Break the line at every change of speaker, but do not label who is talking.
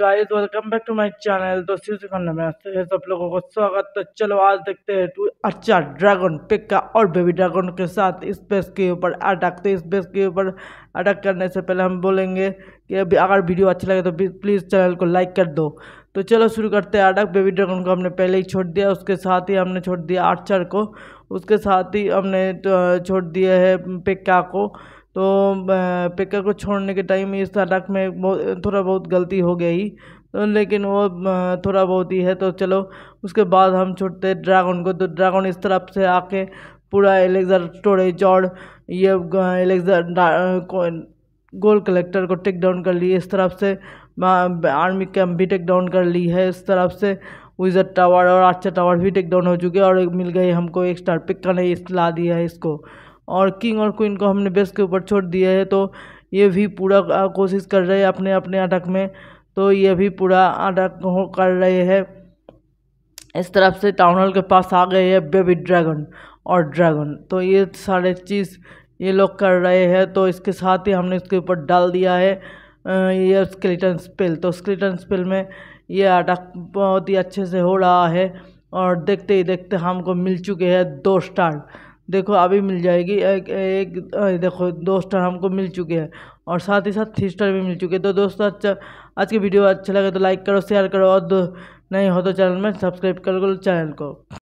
guys welcome back to my channel दोस्तों सब लोगों को स्वागत तो चलो आज देखते हैं टू अच्छा ड्रैगन पिक्का और बेबी ड्रैगन के साथ स्पेस के ऊपर अटक तो स्पेस के ऊपर अटक करने से पहले हम बोलेंगे कि अभी अगर वीडियो अच्छा लगे तो प्लीज़ चैनल को लाइक कर दो तो चलो शुरू करते हैं अटक बेबी ड्रैगन को हमने पहले ही छोड़ दिया उसके साथ ही हमने छोड़ दिया आर्चर को उसके साथ ही हमने छोड़ दिया है पिक्का को तो पिकर को छोड़ने के टाइम इस अटक में बहुत थोड़ा बहुत गलती हो गई तो लेकिन वो थोड़ा बहुत ही है तो चलो उसके बाद हम छुटते ड्रैगन को तो ड्रैगन इस तरफ से आके पूरा एलेक्जर स्टोरेज और ये एलेक्जर गोल कलेक्टर को टेक डाउन कर लिए इस तरफ से आर्मी कैम्प भी टेक डाउन कर ली है इस तरफ से विजर टावर और आर्चर टावर भी टेक डाउन हो चुके हैं और मिल गए हमको एक स्टार पिक करने नहीं ला दिया है इसको और किंग और क्वीन को हमने बेस के ऊपर छोड़ दिया है तो ये भी पूरा कोशिश कर रहे हैं अपने अपने अटक में तो ये भी पूरा अटक कर रहे हैं इस तरफ से टाउन हॉल के पास आ गए है बेबी ड्रैगन और ड्रैगन तो ये सारे चीज़ ये लोग कर रहे हैं तो इसके साथ ही हमने इसके ऊपर डाल दिया है ये स्केलेटन स्पेल तो स्केलेटन स्पेल में ये अटक बहुत ही अच्छे से हो रहा है और देखते ही देखते हमको मिल चुके हैं दो स्टार देखो अभी मिल जाएगी एक एक देखो दो स्टार हमको मिल चुके हैं और साथ ही साथ थ्री स्टार भी मिल चुके हैं तो दोस्तों अच्छा आज की वीडियो अच्छा लगे तो लाइक करो शेयर करो और दो नहीं हो तो चैनल में सब्सक्राइब कर लो चैनल को